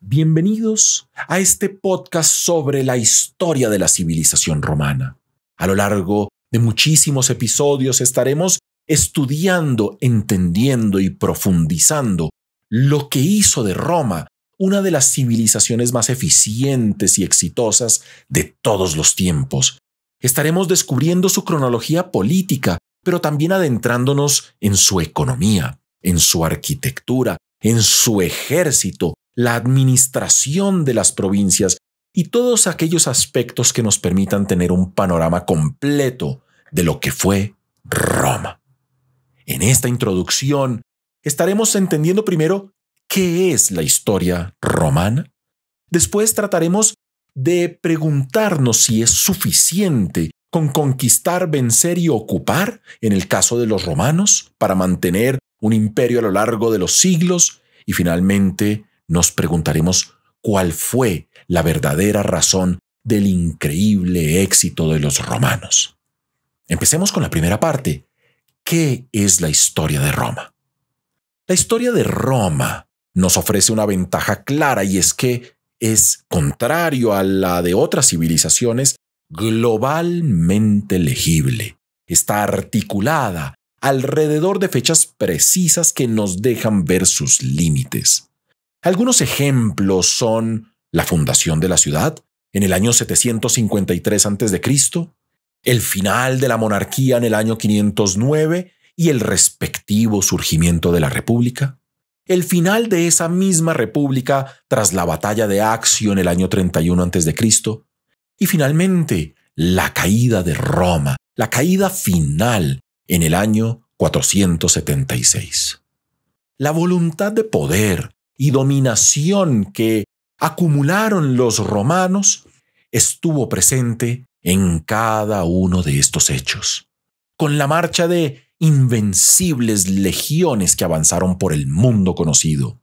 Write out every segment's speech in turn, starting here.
Bienvenidos a este podcast sobre la historia de la civilización romana. A lo largo de muchísimos episodios estaremos estudiando, entendiendo y profundizando lo que hizo de Roma una de las civilizaciones más eficientes y exitosas de todos los tiempos, Estaremos descubriendo su cronología política, pero también adentrándonos en su economía, en su arquitectura, en su ejército, la administración de las provincias y todos aquellos aspectos que nos permitan tener un panorama completo de lo que fue Roma. En esta introducción estaremos entendiendo primero qué es la historia romana, después trataremos de preguntarnos si es suficiente con conquistar, vencer y ocupar, en el caso de los romanos, para mantener un imperio a lo largo de los siglos, y finalmente nos preguntaremos cuál fue la verdadera razón del increíble éxito de los romanos. Empecemos con la primera parte. ¿Qué es la historia de Roma? La historia de Roma nos ofrece una ventaja clara y es que es contrario a la de otras civilizaciones, globalmente legible. Está articulada alrededor de fechas precisas que nos dejan ver sus límites. Algunos ejemplos son la fundación de la ciudad en el año 753 a.C., el final de la monarquía en el año 509 y el respectivo surgimiento de la República, el final de esa misma república tras la batalla de Accio en el año 31 a.C. Y finalmente, la caída de Roma, la caída final en el año 476. La voluntad de poder y dominación que acumularon los romanos estuvo presente en cada uno de estos hechos. Con la marcha de invencibles legiones que avanzaron por el mundo conocido.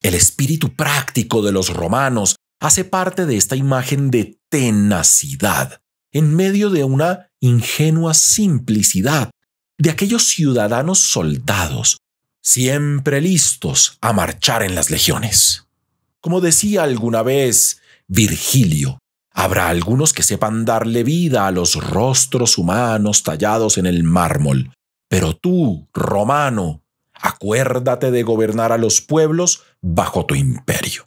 El espíritu práctico de los romanos hace parte de esta imagen de tenacidad, en medio de una ingenua simplicidad de aquellos ciudadanos soldados, siempre listos a marchar en las legiones. Como decía alguna vez Virgilio, habrá algunos que sepan darle vida a los rostros humanos tallados en el mármol, pero tú, romano, acuérdate de gobernar a los pueblos bajo tu imperio.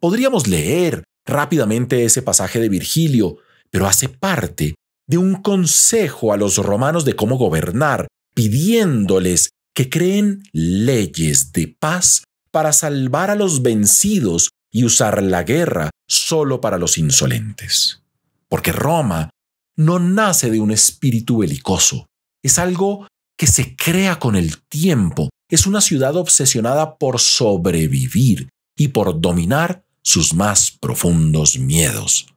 Podríamos leer rápidamente ese pasaje de Virgilio, pero hace parte de un consejo a los romanos de cómo gobernar, pidiéndoles que creen leyes de paz para salvar a los vencidos y usar la guerra solo para los insolentes. Porque Roma no nace de un espíritu belicoso, es algo que se crea con el tiempo. Es una ciudad obsesionada por sobrevivir y por dominar sus más profundos miedos.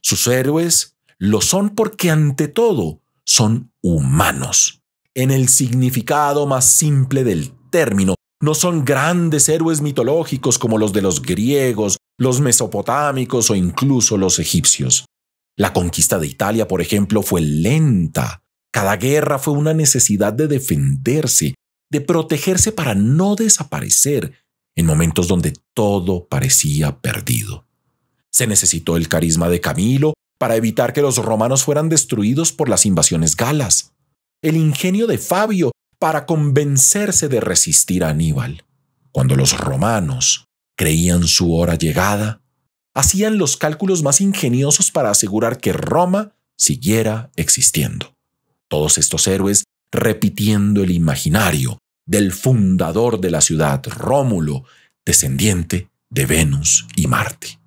Sus héroes lo son porque ante todo son humanos. En el significado más simple del término, no son grandes héroes mitológicos como los de los griegos, los mesopotámicos o incluso los egipcios. La conquista de Italia, por ejemplo, fue lenta, cada guerra fue una necesidad de defenderse, de protegerse para no desaparecer en momentos donde todo parecía perdido. Se necesitó el carisma de Camilo para evitar que los romanos fueran destruidos por las invasiones galas, el ingenio de Fabio para convencerse de resistir a Aníbal. Cuando los romanos creían su hora llegada, hacían los cálculos más ingeniosos para asegurar que Roma siguiera existiendo. Todos estos héroes repitiendo el imaginario del fundador de la ciudad, Rómulo, descendiente de Venus y Marte.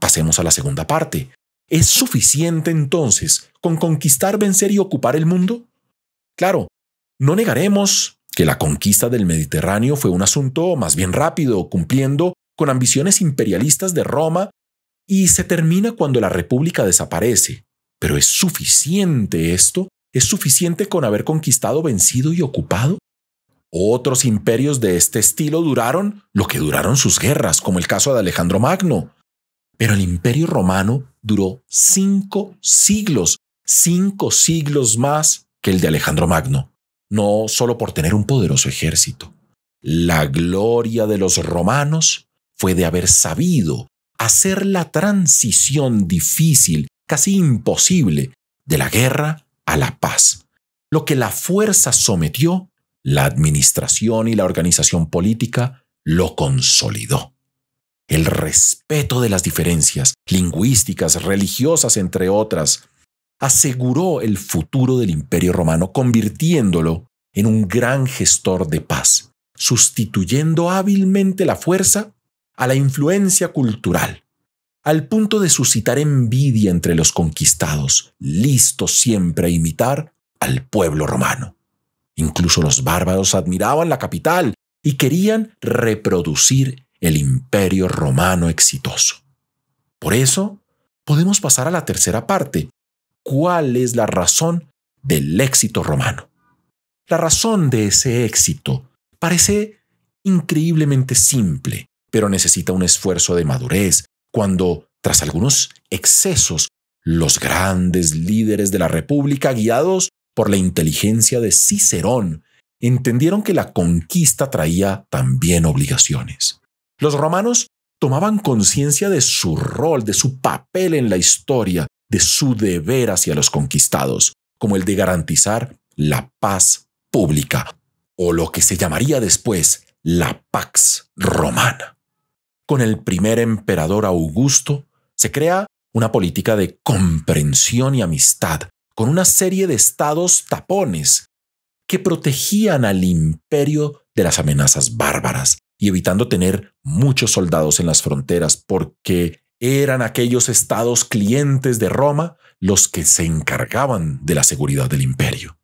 Pasemos a la segunda parte. ¿Es suficiente entonces con conquistar, vencer y ocupar el mundo? Claro, no negaremos que la conquista del Mediterráneo fue un asunto más bien rápido, cumpliendo con ambiciones imperialistas de Roma, y se termina cuando la República desaparece. Pero ¿es suficiente esto? ¿Es suficiente con haber conquistado, vencido y ocupado? Otros imperios de este estilo duraron lo que duraron sus guerras, como el caso de Alejandro Magno. Pero el imperio romano duró cinco siglos, cinco siglos más que el de Alejandro Magno, no solo por tener un poderoso ejército. La gloria de los romanos fue de haber sabido hacer la transición difícil, casi imposible, de la guerra a la paz, lo que la fuerza sometió, la administración y la organización política lo consolidó. El respeto de las diferencias lingüísticas, religiosas, entre otras, aseguró el futuro del imperio romano, convirtiéndolo en un gran gestor de paz, sustituyendo hábilmente la fuerza a la influencia cultural, al punto de suscitar envidia entre los conquistados, listos siempre a imitar al pueblo romano. Incluso los bárbaros admiraban la capital y querían reproducir el imperio romano exitoso. Por eso, podemos pasar a la tercera parte. ¿Cuál es la razón del éxito romano? La razón de ese éxito parece increíblemente simple, pero necesita un esfuerzo de madurez, cuando, tras algunos excesos, los grandes líderes de la República, guiados por la inteligencia de Cicerón, entendieron que la conquista traía también obligaciones. Los romanos tomaban conciencia de su rol, de su papel en la historia, de su deber hacia los conquistados, como el de garantizar la paz pública, o lo que se llamaría después la Pax Romana con el primer emperador Augusto, se crea una política de comprensión y amistad con una serie de estados tapones que protegían al imperio de las amenazas bárbaras y evitando tener muchos soldados en las fronteras porque eran aquellos estados clientes de Roma los que se encargaban de la seguridad del imperio.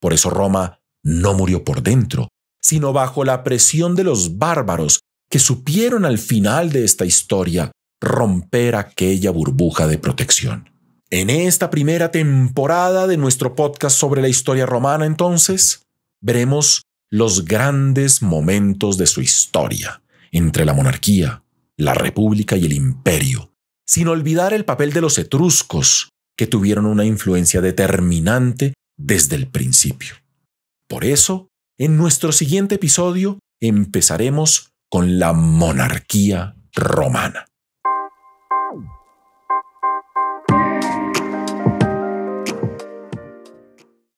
Por eso Roma no murió por dentro, sino bajo la presión de los bárbaros que supieron al final de esta historia romper aquella burbuja de protección. En esta primera temporada de nuestro podcast sobre la historia romana, entonces, veremos los grandes momentos de su historia entre la monarquía, la república y el imperio, sin olvidar el papel de los etruscos, que tuvieron una influencia determinante desde el principio. Por eso, en nuestro siguiente episodio empezaremos con la monarquía romana.